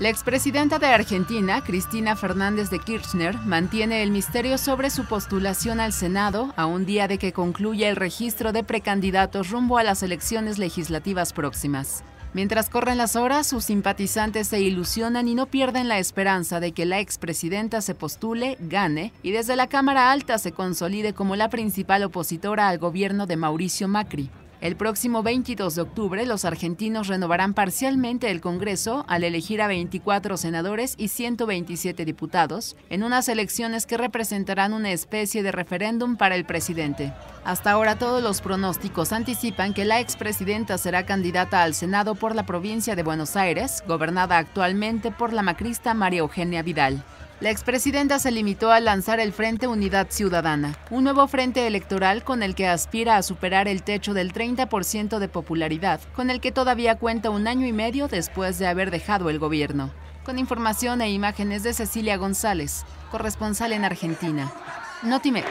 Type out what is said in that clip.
La expresidenta de Argentina, Cristina Fernández de Kirchner, mantiene el misterio sobre su postulación al Senado a un día de que concluya el registro de precandidatos rumbo a las elecciones legislativas próximas. Mientras corren las horas, sus simpatizantes se ilusionan y no pierden la esperanza de que la expresidenta se postule, gane y desde la Cámara Alta se consolide como la principal opositora al gobierno de Mauricio Macri. El próximo 22 de octubre, los argentinos renovarán parcialmente el Congreso al elegir a 24 senadores y 127 diputados en unas elecciones que representarán una especie de referéndum para el presidente. Hasta ahora todos los pronósticos anticipan que la expresidenta será candidata al Senado por la provincia de Buenos Aires, gobernada actualmente por la macrista María Eugenia Vidal. La expresidenta se limitó a lanzar el Frente Unidad Ciudadana, un nuevo frente electoral con el que aspira a superar el techo del 30% de popularidad, con el que todavía cuenta un año y medio después de haber dejado el gobierno. Con información e imágenes de Cecilia González, corresponsal en Argentina. Notimex.